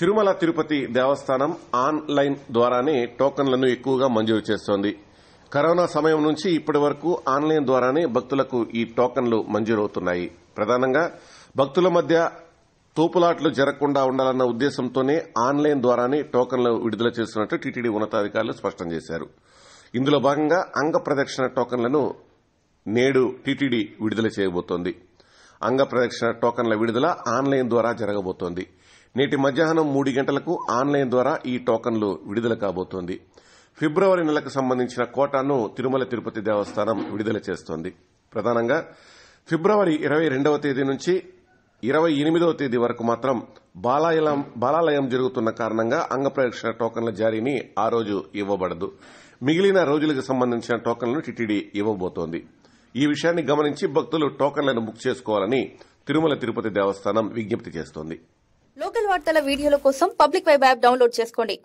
తిరుమల తిరుపతి దేవస్థానం ఆన్లైన్ ద్వారానే టోకన్లను ఎక్కువగా మంజూరు చేస్తోంది కరోనా సమయం నుంచి ఇప్పటి వరకు ఆన్లైన్ ద్వారానే భక్తులకు ఈ టోకన్లు మంజూరవుతున్నాయి ప్రధానంగా భక్తుల మధ్య తోపులాట్లు జరగకుండా ఉండాలన్న ఉద్దేశంతోనే ఆన్లైన్ ద్వారానే టోకన్లు విడుదల చేస్తున్నట్లు టీటీడీ ఉన్నతాధికారులు స్పష్టం చేశారు ఇందులో భాగంగా అంగ ప్రదక్షిణ టోకన్లను నేడు టీటీడీ విడుదల చేయబోతోంది అంగ ప్రదక్షిణ టోకన్ల విడుదల ఆన్లైన్ ద్వారా జరగబోతోంది నేటి మధ్యాహ్నం మూడు గంటలకు ఆన్లైన్ ద్వారా ఈ టోకన్లు విడుదల కాబోతోంది ఫిబ్రవరి నెలకు సంబంధించిన కోటాను తిరుమల తిరుపతి దేవస్థానం విడుదల చేస్తోంది ప్రధానంగా ఫిబ్రవరి ఇరవై రెండవ తేదీ నుంచి ఇరవై ఎనిమిదవ తేదీ వరకు మాత్రం బాలాలయం బాలాలయం జరుగుతున్న కారణంగా అంగప్రదక్షిణ టోకన్ల జారీని ఆ రోజు ఇవ్వబడదు మిగిలిన రోజులకు సంబంధించిన టోకన్లను టీటీడీ ఇవ్వబోతోంది ఈ విషయాన్ని గమనించి భక్తులు టోకన్లను బుక్ చేసుకోవాలని తిరుమల తిరుపతి దేవస్థానం విజ్ఞప్తి చేస్తోంది లోకల్ వార్తల వీడియోల కోసం పబ్లిక్ వెబ్ యాప్ డౌన్లోడ్ చేసుకోండి